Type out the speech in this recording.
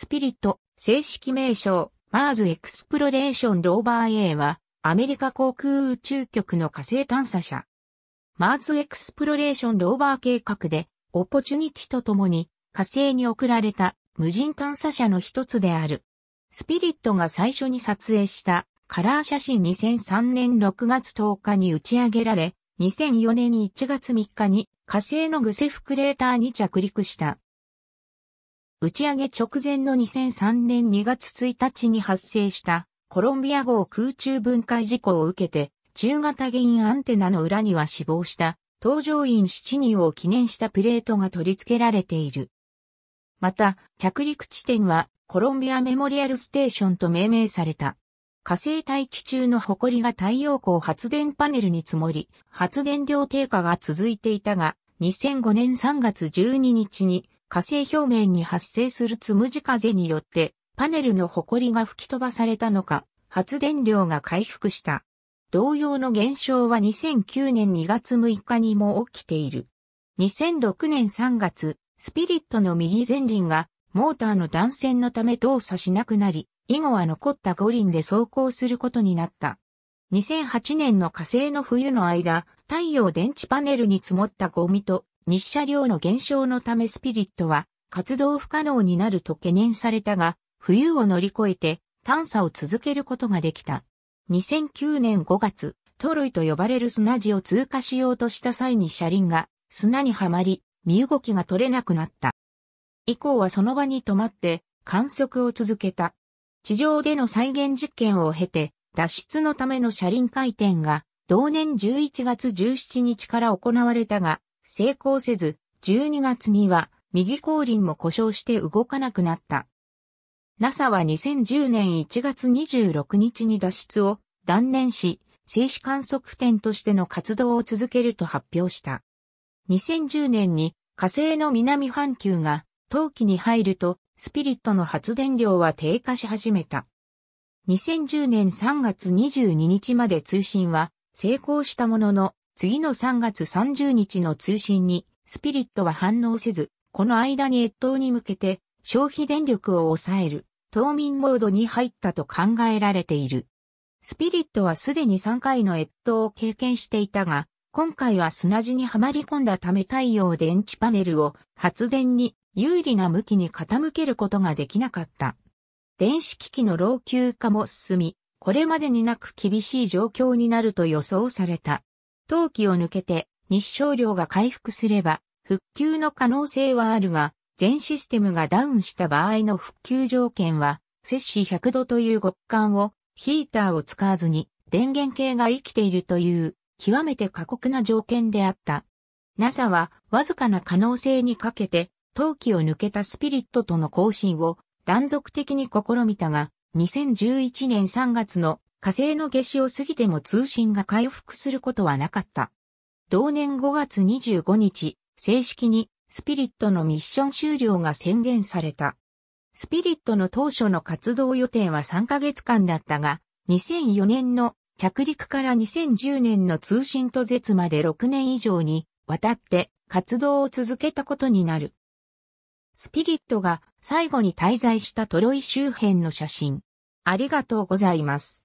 スピリット、正式名称、マーズエクスプロレーションローバー A は、アメリカ航空宇宙局の火星探査車。マーズエクスプロレーションローバー計画で、オポチュニティとともに火星に送られた無人探査車の一つである。スピリットが最初に撮影したカラー写真2003年6月10日に打ち上げられ、2004年1月3日に火星のグセフクレーターに着陸した。打ち上げ直前の2003年2月1日に発生したコロンビア号空中分解事故を受けて中型原因アンテナの裏には死亡した搭乗員7人を記念したプレートが取り付けられている。また着陸地点はコロンビアメモリアルステーションと命名された。火星大気中の埃が太陽光発電パネルに積もり、発電量低下が続いていたが、2005年3月12日に火星表面に発生するつむじ風によって、パネルの埃が吹き飛ばされたのか、発電量が回復した。同様の現象は2009年2月6日にも起きている。2006年3月、スピリットの右前輪がモーターの断線のため動作しなくなり、以後は残った五輪で走行することになった。2008年の火星の冬の間、太陽電池パネルに積もったゴミと日射量の減少のためスピリットは活動不可能になると懸念されたが、冬を乗り越えて探査を続けることができた。2009年5月、トロイと呼ばれる砂地を通過しようとした際に車輪が砂にはまり、身動きが取れなくなった。以降はその場に止まって観測を続けた。地上での再現実験を経て、脱出のための車輪回転が同年11月17日から行われたが、成功せず、12月には右後輪も故障して動かなくなった。NASA は2010年1月26日に脱出を断念し、静止観測点としての活動を続けると発表した。2010年に火星の南半球が冬季に入るとスピリットの発電量は低下し始めた。2010年3月22日まで通信は成功したものの次の3月30日の通信に、スピリットは反応せず、この間に越冬に向けて、消費電力を抑える、冬眠モードに入ったと考えられている。スピリットはすでに3回の越冬を経験していたが、今回は砂地にはまり込んだため太陽電池パネルを発電に有利な向きに傾けることができなかった。電子機器の老朽化も進み、これまでになく厳しい状況になると予想された。冬季を抜けて日照量が回復すれば復旧の可能性はあるが、全システムがダウンした場合の復旧条件は、摂氏100度という極寒を、ヒーターを使わずに電源系が生きているという、極めて過酷な条件であった。NASA は、わずかな可能性にかけて、冬季を抜けたスピリットとの交信を断続的に試みたが、2011年3月の火星の下死を過ぎても通信が回復することはなかった。同年5月25日、正式にスピリットのミッション終了が宣言された。スピリットの当初の活動予定は3ヶ月間だったが、2004年の着陸から2010年の通信途絶まで6年以上にわたって活動を続けたことになる。スピリットが最後に滞在したトロイ周辺の写真。ありがとうございます。